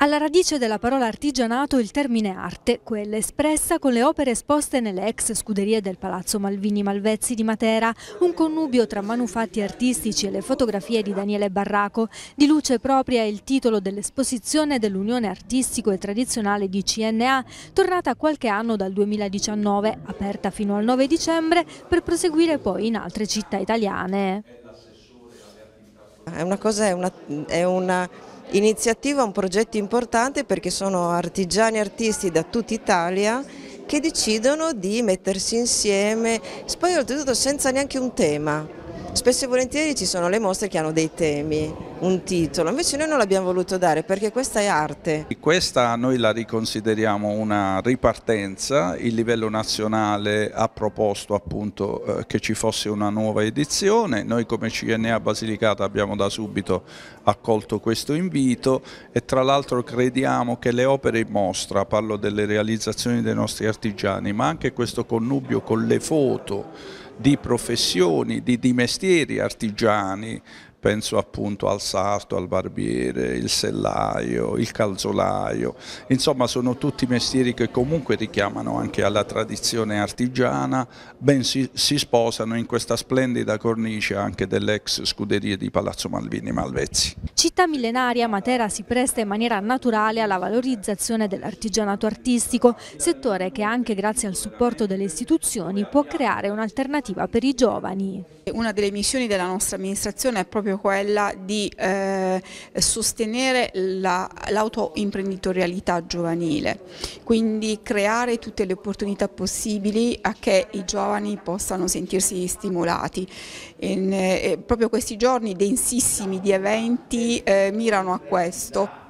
Alla radice della parola artigianato il termine arte, quella espressa con le opere esposte nelle ex scuderie del Palazzo Malvini Malvezzi di Matera, un connubio tra manufatti artistici e le fotografie di Daniele Barraco. Di luce propria il titolo dell'esposizione dell'Unione Artistico e Tradizionale di CNA, tornata qualche anno dal 2019, aperta fino al 9 dicembre, per proseguire poi in altre città italiane. È una cosa, è una... È una Iniziativa un progetto importante perché sono artigiani e artisti da tutta Italia che decidono di mettersi insieme, poi oltretutto senza neanche un tema. Spesso e volentieri ci sono le mostre che hanno dei temi, un titolo, invece noi non l'abbiamo voluto dare perché questa è arte. Questa noi la riconsideriamo una ripartenza, il livello nazionale ha proposto appunto eh, che ci fosse una nuova edizione, noi come CNA Basilicata abbiamo da subito accolto questo invito e tra l'altro crediamo che le opere in mostra, parlo delle realizzazioni dei nostri artigiani, ma anche questo connubio con le foto di professioni, di, di mestieri artigiani, penso appunto al sarto, al barbiere, il sellaio, il calzolaio, insomma sono tutti mestieri che comunque richiamano anche alla tradizione artigiana, ben si, si sposano in questa splendida cornice anche dell'ex scuderia di Palazzo Malvini Malvezzi. Città millenaria, Matera si presta in maniera naturale alla valorizzazione dell'artigianato artistico, settore che anche grazie al supporto delle istituzioni può creare un'alternativa per i giovani. Una delle missioni della nostra amministrazione è proprio sempre quella di eh, sostenere l'autoimprenditorialità la, giovanile, quindi creare tutte le opportunità possibili a che i giovani possano sentirsi stimolati. In, eh, proprio questi giorni densissimi di eventi eh, mirano a questo